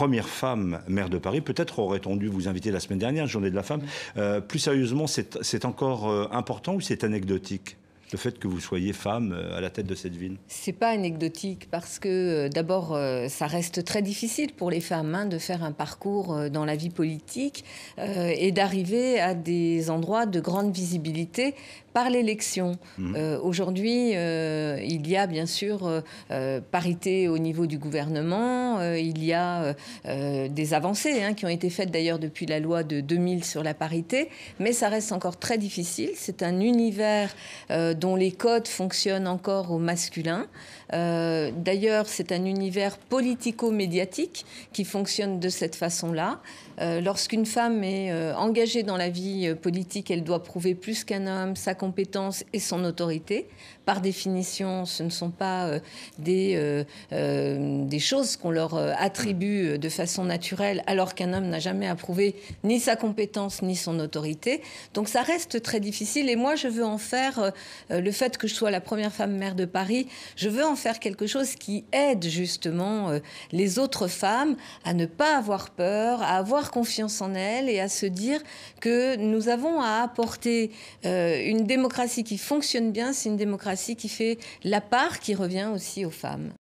première femme maire de Paris. Peut-être aurait-on dû vous inviter la semaine dernière, journée de la femme. Euh, plus sérieusement, c'est encore euh, important ou c'est anecdotique le fait que vous soyez femme euh, à la tête de cette ville C'est pas anecdotique parce que euh, d'abord, euh, ça reste très difficile pour les femmes hein, de faire un parcours dans la vie politique et d'arriver à des endroits de grande visibilité par l'élection. Mhm. Aujourd'hui, il y a bien sûr parité au niveau du gouvernement, il y a des avancées hein, qui ont été faites d'ailleurs depuis la loi de 2000 sur la parité, mais ça reste encore très difficile. C'est un univers dont les codes fonctionnent encore au masculin. Euh, d'ailleurs, c'est un univers politico-médiatique qui fonctionne de cette façon-là. Euh, lorsqu'une femme est euh, engagée dans la vie politique, elle doit prouver plus qu'un homme sa compétence et son autorité. Par définition, ce ne sont pas des, des choses qu'on leur attribue de façon naturelle, alors qu'un homme n'a jamais à prouver ni sa compétence ni son autorité. Donc ça reste très difficile et moi, je veux en faire euh, le fait que je sois la première femme maire de Paris, je veux en faire quelque chose qui aide justement euh, les autres femmes à ne pas avoir peur, à avoir confiance en elles et à se dire que nous avons à apporter euh, une démocratie qui fonctionne bien, c'est une démocratie qui fait la part qui revient aussi aux femmes.